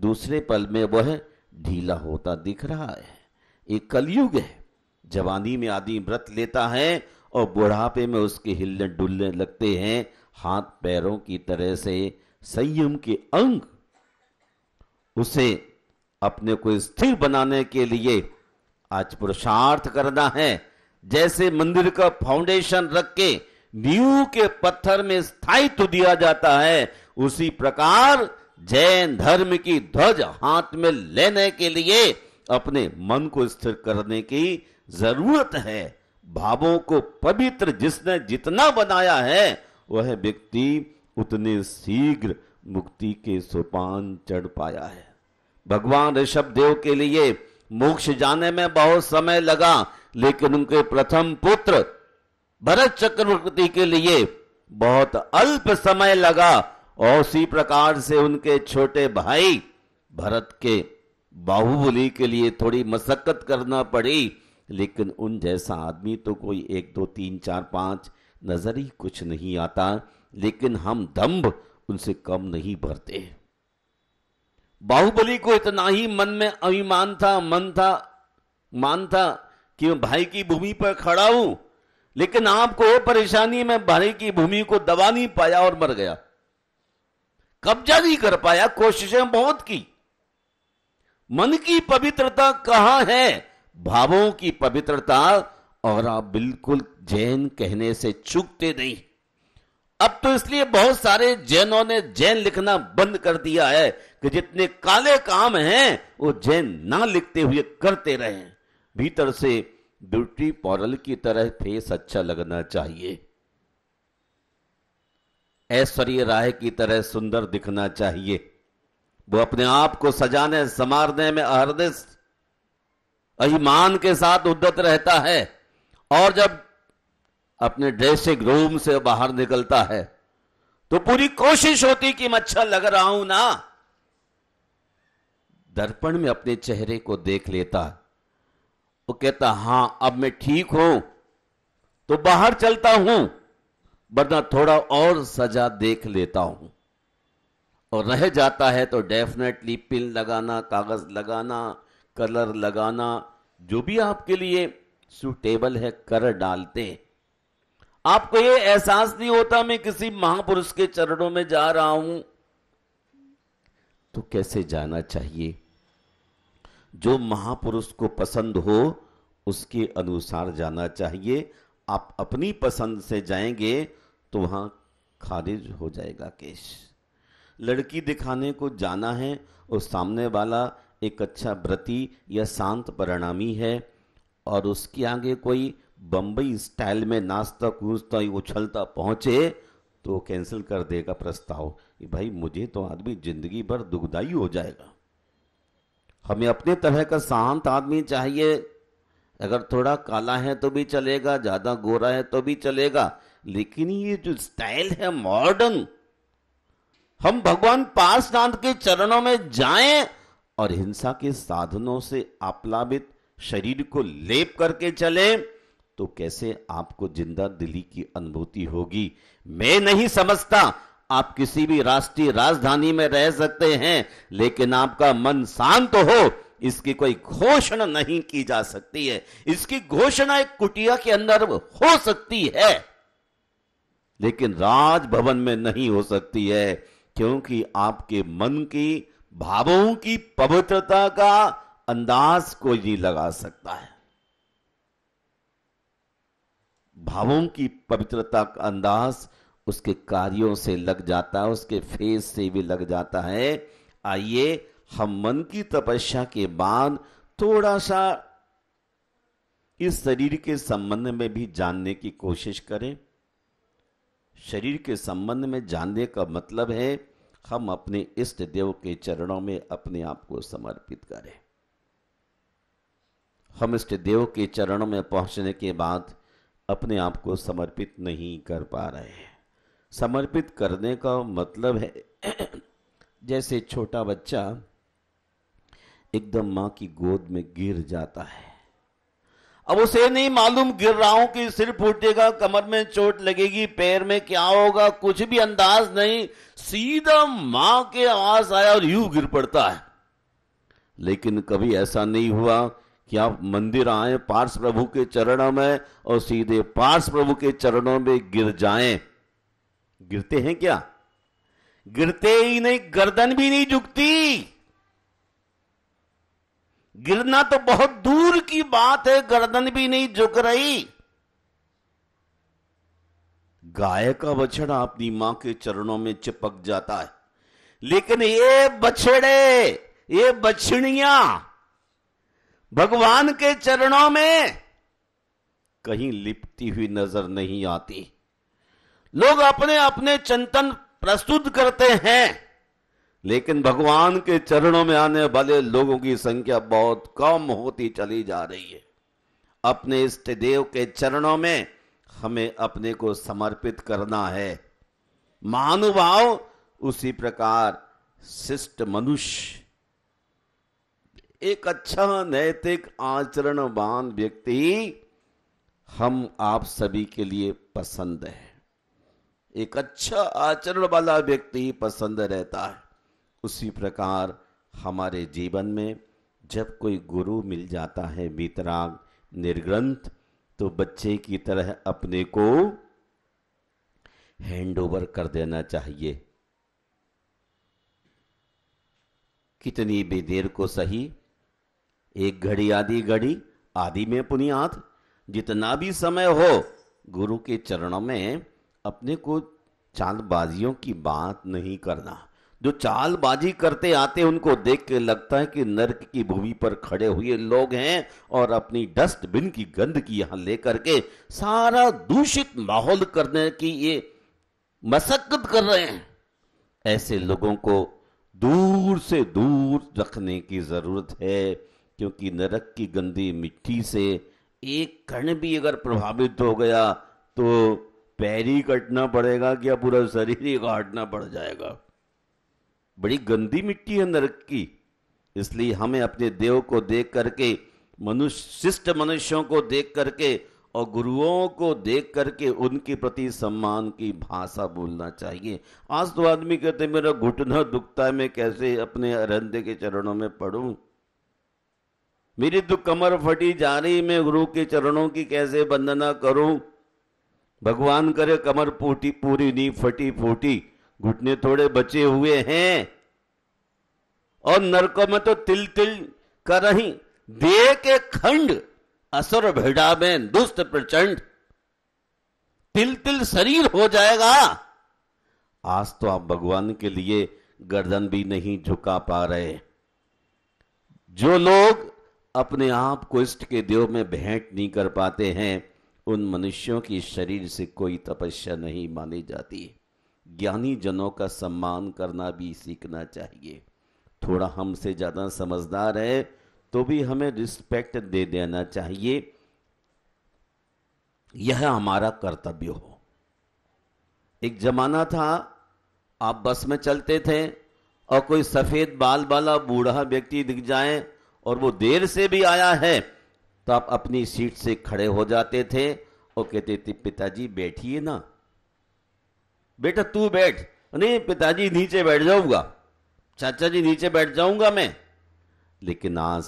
दूसरे पल में वह ढीला होता दिख रहा है एक कलयुग है जवानी में आदि व्रत लेता है और बुढ़ापे में उसके हिलने डुलने लगते हैं हाथ पैरों की तरह से संयम के अंग उसे अपने को स्थिर बनाने के लिए आज पुरुषार्थ करना है जैसे मंदिर का फाउंडेशन रख के नींव के पत्थर में स्थायित्व दिया जाता है उसी प्रकार जैन धर्म की ध्वज हाथ में लेने के लिए अपने मन को स्थिर करने की जरूरत है भावों को पवित्र जिसने जितना बनाया है वह व्यक्ति उतने शीघ्र मुक्ति के सोपान चढ़ पाया है भगवान ऋषभ देव के लिए मोक्ष जाने में बहुत समय लगा लेकिन उनके प्रथम पुत्र भरत चक्रवर्ती के लिए बहुत अल्प समय लगा और उसी प्रकार से उनके छोटे भाई भरत के बाहुबली के लिए थोड़ी मशक्कत करना पड़ी लेकिन उन जैसा आदमी तो कोई एक दो तीन चार पाँच नज़र ही कुछ नहीं आता लेकिन हम दम्भ उनसे कम नहीं भरते बाहुबली को इतना ही मन में अभिमान था मन था मान था कि मैं भाई की भूमि पर खड़ा हूं लेकिन आपको परेशानी में भाई की भूमि को दबा नहीं पाया और मर गया कब्जा नहीं कर पाया कोशिशें बहुत की मन की पवित्रता कहां है भावों की पवित्रता और आप बिल्कुल जैन कहने से चूकते नहीं अब तो इसलिए बहुत सारे जैनों ने जैन लिखना बंद कर दिया है कि जितने काले काम हैं वो जैन ना लिखते हुए करते रहे भीतर से ब्यूटी पॉरल की तरह फेस अच्छा लगना चाहिए ऐश्वर्य राय की तरह सुंदर दिखना चाहिए वो अपने आप को सजाने संवारने में अहरदिस्त ईमान के साथ उद्दत रहता है और जब अपने ड्रेसिंग रूम से बाहर निकलता है तो पूरी कोशिश होती कि मैं अच्छा लग रहा हूं ना दर्पण में अपने चेहरे को देख लेता वो कहता हां अब मैं ठीक हूं तो बाहर चलता हूं वरना थोड़ा और सजा देख लेता हूं और रह जाता है तो डेफिनेटली पिन लगाना कागज लगाना कलर लगाना जो भी आपके लिए सुटेबल है कर डालते आपको ये एहसास नहीं होता मैं किसी महापुरुष के चरणों में जा रहा हूं तो कैसे जाना चाहिए जो महापुरुष को पसंद हो उसके अनुसार जाना चाहिए आप अपनी पसंद से जाएंगे तो वहां खारिज हो जाएगा केश लड़की दिखाने को जाना है और सामने वाला एक अच्छा व्रति या शांत परिणामी है और उसके आगे कोई बंबई स्टाइल में नाश्ता कूदता उछलता पहुंचे तो कैंसिल कर देगा प्रस्ताव भाई मुझे तो आदमी जिंदगी भर दुखदाई हो जाएगा हमें अपने तरह का शांत आदमी चाहिए अगर थोड़ा काला है तो भी चलेगा ज्यादा गोरा है तो भी चलेगा लेकिन ये जो स्टाइल है मॉडर्न हम भगवान पार्शनाथ के चरणों में जाएं और हिंसा के साधनों से आप्लावित शरीर को लेप करके चले तो कैसे आपको जिंदा दिली की अनुभूति होगी मैं नहीं समझता आप किसी भी राष्ट्रीय राजधानी में रह सकते हैं लेकिन आपका मन शांत हो इसकी कोई घोषणा नहीं की जा सकती है इसकी घोषणा एक कुटिया के अंदर हो सकती है लेकिन राजभवन में नहीं हो सकती है क्योंकि आपके मन की भावों की पवित्रता का अंदाज कोई नहीं लगा सकता है भावों की पवित्रता का अंदाज उसके कार्यों से लग जाता है उसके फेस से भी लग जाता है आइए हम मन की तपस्या के बाद थोड़ा सा इस शरीर के संबंध में भी जानने की कोशिश करें शरीर के संबंध में जानने का मतलब है हम अपने इष्ट देव के चरणों में अपने आप को समर्पित करें हम इष्ट देव के चरणों में पहुंचने के बाद अपने आप को समर्पित नहीं कर पा रहे हैं समर्पित करने का मतलब है [clears throat] जैसे छोटा बच्चा एकदम माँ की गोद में गिर जाता है अब उसे नहीं मालूम गिर रहा हूं कि सिर फूटेगा कमर में चोट लगेगी पैर में क्या होगा कुछ भी अंदाज नहीं सीधा मां के आवाज आया और यू गिर पड़ता है लेकिन कभी ऐसा नहीं हुआ कि आप मंदिर आए पार्श प्रभु के चरणों में और सीधे पार्श प्रभु के चरणों में गिर जाएं गिरते हैं क्या गिरते ही नहीं गर्दन भी नहीं झुकती गिरना तो बहुत दूर की बात है गर्दन भी नहीं झुक रही गाय का बछड़ा अपनी मां के चरणों में चिपक जाता है लेकिन ये बछड़े ये बछड़िया भगवान के चरणों में कहीं लिपती हुई नजर नहीं आती लोग अपने अपने चिंतन प्रस्तुत करते हैं लेकिन भगवान के चरणों में आने वाले लोगों की संख्या बहुत कम होती चली जा रही है अपने इष्ट देव के चरणों में हमें अपने को समर्पित करना है महानुभाव उसी प्रकार शिष्ट मनुष्य एक अच्छा नैतिक आचरणवान व्यक्ति हम आप सभी के लिए पसंद है एक अच्छा आचरण वाला व्यक्ति पसंद रहता है उसी प्रकार हमारे जीवन में जब कोई गुरु मिल जाता है वितराग निर्ग्रंथ तो बच्चे की तरह अपने को हैंड ओवर कर देना चाहिए कितनी भी देर को सही एक घड़ी आधी घड़ी आधी में पुनियात जितना भी समय हो गुरु के चरणों में अपने को चांदबाजियों की बात नहीं करना जो चालबाजी करते आते उनको देख के लगता है कि नर्क की भूमि पर खड़े हुए लोग हैं और अपनी डस्टबिन की गंदगी यहां लेकर के सारा दूषित माहौल करने की ये मशक्कत कर रहे हैं ऐसे लोगों को दूर से दूर रखने की ज़रूरत है क्योंकि नरक की गंदी मिट्टी से एक कण भी अगर प्रभावित हो गया तो पैर ही कटना पड़ेगा या पूरा शरीर ही काटना पड़ जाएगा बड़ी गंदी मिट्टी है नरक की इसलिए हमें अपने देव को देख करके मनुष्य शिष्ट मनुष्यों को देख करके और गुरुओं को देख करके उनके प्रति सम्मान की भाषा बोलना चाहिए आज तो आदमी कहते मेरा घुटना दुखता है मैं कैसे अपने अरंदे के चरणों में पढ़ूं मेरी तो कमर फटी जा रही मैं गुरु के चरणों की कैसे वंदना करूं भगवान करे कमर फूटी पूरी नहीं फटी फूटी घुटने थोड़े बचे हुए हैं और नरकों में तो तिल तिल कर रही दे के खंड असुर भिड़ा में दुष्ट प्रचंड तिल तिल शरीर हो जाएगा आज तो आप भगवान के लिए गर्दन भी नहीं झुका पा रहे जो लोग अपने आप को इष्ट के देव में भेंट नहीं कर पाते हैं उन मनुष्यों की शरीर से कोई तपस्या नहीं मानी जाती ज्ञानी जनों का सम्मान करना भी सीखना चाहिए थोड़ा हमसे ज़्यादा समझदार है तो भी हमें रिस्पेक्ट दे देना चाहिए यह हमारा कर्तव्य हो एक जमाना था आप बस में चलते थे और कोई सफ़ेद बाल वाला बूढ़ा व्यक्ति दिख जाए और वो देर से भी आया है तो आप अपनी सीट से खड़े हो जाते थे और कहते थे पिताजी बैठिए ना बेटा तू बैठ नहीं पिताजी नीचे बैठ जाऊंगा चाचा जी नीचे बैठ जाऊंगा मैं लेकिन आज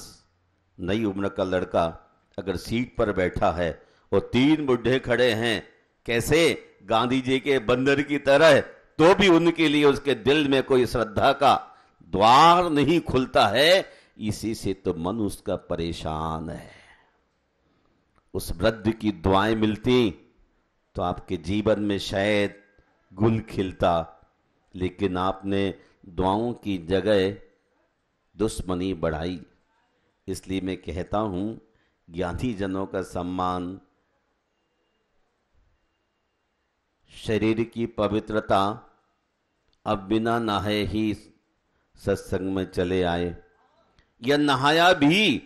नई उम्र का लड़का अगर सीट पर बैठा है और तीन बुढ़े खड़े हैं कैसे गांधी जी के बंदर की तरह तो भी उनके लिए उसके दिल में कोई श्रद्धा का द्वार नहीं खुलता है इसी से तो मन उसका परेशान है उस वृद्ध की दुआएं मिलती तो आपके जीवन में शायद गुल खिलता लेकिन आपने दुआओं की जगह दुश्मनी बढ़ाई इसलिए मैं कहता हूं ज्ञानी जनों का सम्मान शरीर की पवित्रता अब बिना नहाए ही सत्संग में चले आए या नहाया भी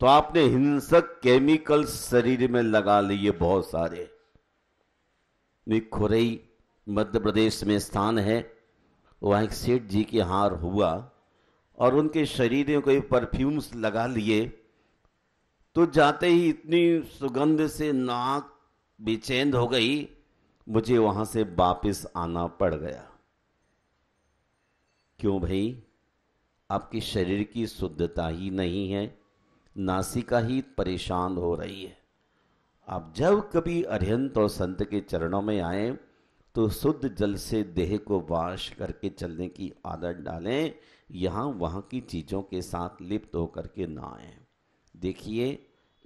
तो आपने हिंसक केमिकल शरीर में लगा लिए बहुत सारे खुरई मध्य प्रदेश में स्थान है वहाँ एक सेठ जी के हार हुआ और उनके शरीर में कोई परफ्यूम्स लगा लिए तो जाते ही इतनी सुगंध से नाक बेचैन हो गई मुझे वहाँ से वापस आना पड़ गया क्यों भाई आपके शरीर की शुद्धता ही नहीं है नासिका ही परेशान हो रही है आप जब कभी अरहंत और संत के चरणों में आए तो शुद्ध जल से देह को वाश करके चलने की आदत डालें यहाँ वहाँ की चीज़ों के साथ लिप्त होकर के ना आए देखिए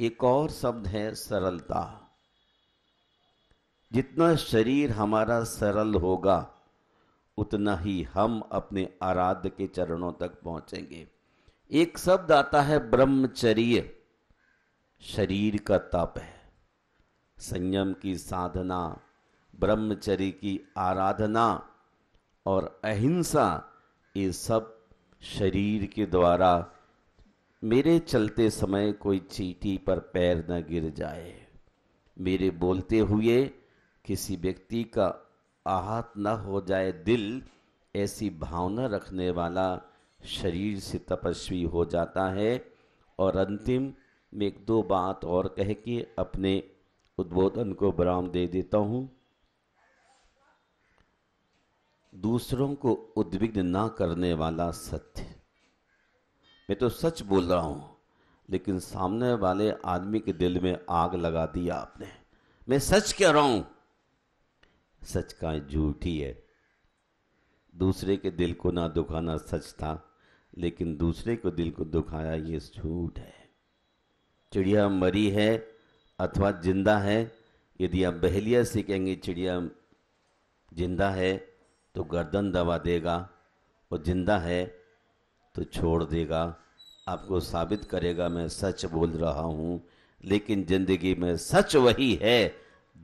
एक और शब्द है सरलता जितना शरीर हमारा सरल होगा उतना ही हम अपने आराध्य के चरणों तक पहुंचेंगे एक शब्द आता है ब्रह्मचर्य शरीर का तप है संयम की साधना ब्रह्मचरी की आराधना और अहिंसा ये सब शरीर के द्वारा मेरे चलते समय कोई चीटी पर पैर न गिर जाए मेरे बोलते हुए किसी व्यक्ति का आहत न हो जाए दिल ऐसी भावना रखने वाला शरीर से तपस्वी हो जाता है और अंतिम में एक दो बात और कह के अपने उद्बोधन को विराम दे देता हूँ दूसरों को उद्विग्न ना करने वाला सत्य मैं तो सच बोल रहा हूं लेकिन सामने वाले आदमी के दिल में आग लगा दी आपने मैं सच कह रहा हूं सच का झूठ ही है दूसरे के दिल को ना दुखाना सच था लेकिन दूसरे को दिल को दुखाया ये झूठ है चिड़िया मरी है अथवा जिंदा है यदि आप बहलिया से कहेंगे चिड़िया जिंदा है तो गर्दन दबा देगा और ज़िंदा है तो छोड़ देगा आपको साबित करेगा मैं सच बोल रहा हूँ लेकिन ज़िंदगी में सच वही है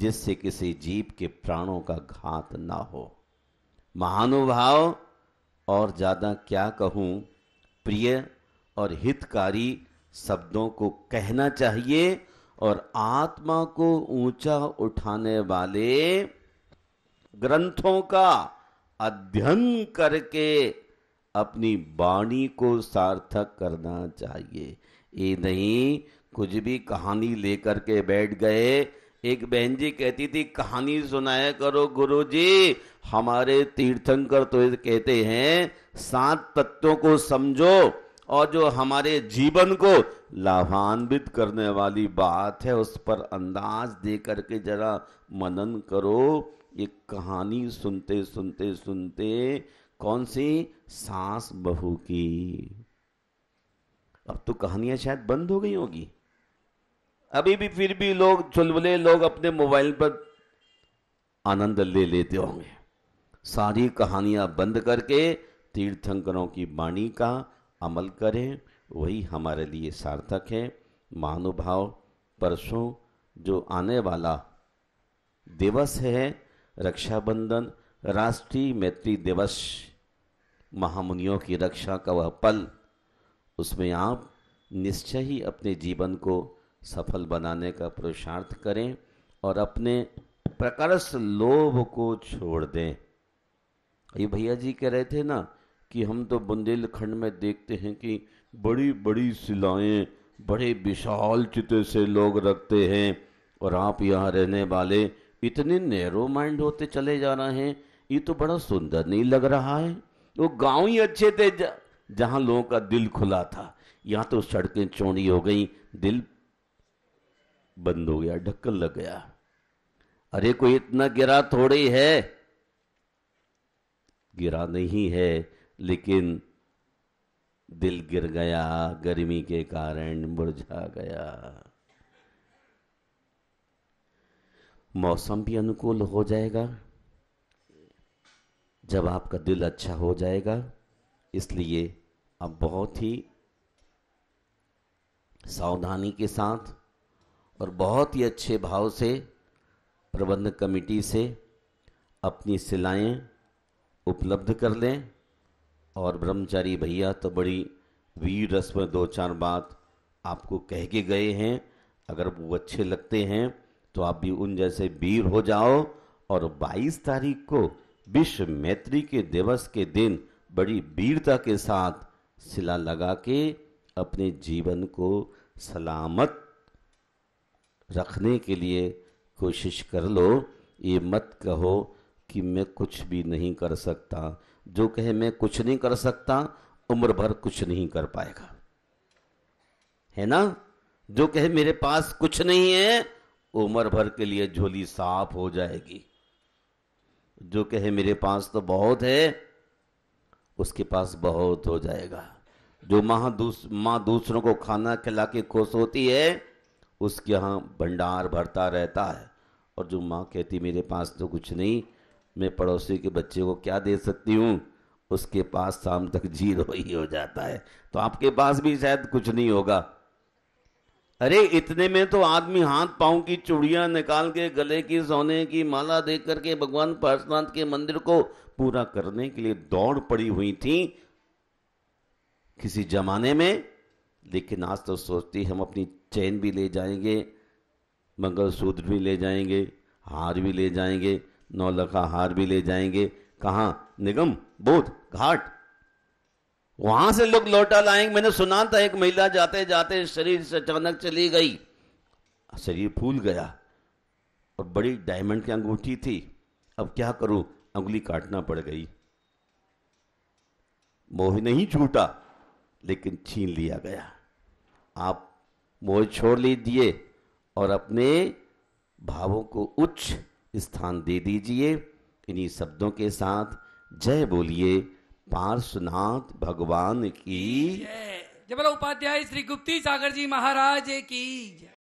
जिससे किसी जीव के प्राणों का घात ना हो महानुभाव और ज़्यादा क्या कहूँ प्रिय और हितकारी शब्दों को कहना चाहिए और आत्मा को ऊंचा उठाने वाले ग्रंथों का अध्ययन करके अपनी वाणी को सार्थक करना चाहिए ये नहीं कुछ भी कहानी लेकर के बैठ गए एक बहन जी कहती थी कहानी सुनाया करो गुरु जी हमारे तीर्थंकर तो कहते हैं सात तत्वों को समझो और जो हमारे जीवन को लाभान्वित करने वाली बात है उस पर अंदाज दे करके जरा मनन करो ये कहानी सुनते सुनते सुनते कौन सी सास बहू की अब तो कहानियां शायद बंद हो गई होगी अभी भी फिर भी लोग चुलबुले लोग अपने मोबाइल पर आनंद ले लेते होंगे सारी कहानियां बंद करके तीर्थंकरों की वाणी का अमल करें वही हमारे लिए सार्थक है महानुभाव परसों जो आने वाला दिवस है रक्षाबंधन राष्ट्रीय मैत्री दिवस महामुनियों की रक्षा का वह पल उसमें आप निश्चय ही अपने जीवन को सफल बनाने का पुरुषार्थ करें और अपने प्रकर्ष लोभ को छोड़ दें ये भैया जी कह रहे थे ना कि हम तो बुंदेलखंड में देखते हैं कि बड़ी बड़ी सिलाएं बड़े विशाल चित्र से लोग रखते हैं और आप यहाँ रहने वाले इतने नैरो माइंड होते चले जा रहे हैं ये तो बड़ा सुंदर नहीं लग रहा है वो गांव ही अच्छे थे जहां लोगों का दिल खुला था यहां तो सड़कें चौड़ी हो गई दिल बंद हो गया ढक्कन लग गया अरे कोई इतना गिरा थोड़ी है गिरा नहीं है लेकिन दिल गिर गया गर्मी के कारण मुरझा गया मौसम भी अनुकूल हो जाएगा जब आपका दिल अच्छा हो जाएगा इसलिए अब बहुत ही सावधानी के साथ और बहुत ही अच्छे भाव से प्रबंधक कमेटी से अपनी सिलाएं उपलब्ध कर लें और ब्रह्मचारी भैया तो बड़ी वीर रस्म दो चार बात आपको कह के गए हैं अगर वो अच्छे लगते हैं तो आप भी उन जैसे वीर हो जाओ और 22 तारीख को विश्व मैत्री के दिवस के दिन बड़ी वीरता के साथ सिला लगा के अपने जीवन को सलामत रखने के लिए कोशिश कर लो ये मत कहो कि मैं कुछ भी नहीं कर सकता जो कहे मैं कुछ नहीं कर सकता उम्र भर कुछ नहीं कर पाएगा है ना जो कहे मेरे पास कुछ नहीं है उम्र भर के लिए झोली साफ हो जाएगी जो कहे मेरे पास तो बहुत है उसके पास बहुत हो जाएगा जो माँ दूस, माँ दूसरों को खाना खिला के खुश होती है उसके यहाँ भंडार भरता रहता है और जो माँ कहती मेरे पास तो कुछ नहीं मैं पड़ोसी के बच्चे को क्या दे सकती हूँ उसके पास शाम तक [laughs] जीरो ही हो जाता है तो आपके पास भी शायद कुछ नहीं होगा अरे इतने में तो आदमी हाथ पांव की चूड़ियां निकाल के गले की सोने की माला देख करके भगवान पार्शनाथ के मंदिर को पूरा करने के लिए दौड़ पड़ी हुई थी किसी जमाने में लेकिन आज तो सोचती हम अपनी चैन भी ले जाएंगे मंगलसूत्र भी ले जाएंगे हार भी ले जाएंगे नौलखा हार भी ले जाएंगे कहाँ निगम बोध घाट वहां से लोग लौटा लाएंगे मैंने सुना था एक महिला जाते जाते शरीर से अचानक चली गई शरीर फूल गया और बड़ी डायमंड की अंगूठी थी अब क्या करूं अंगुली काटना पड़ गई मोह नहीं छूटा लेकिन छीन लिया गया आप मोह छोड़ लीजिए और अपने भावों को उच्च स्थान दे दीजिए इन्हीं शब्दों के साथ जय बोलिए पार्श्वनाथ भगवान की जय जबल उपाध्याय श्री गुप्ती सागर जी महाराज की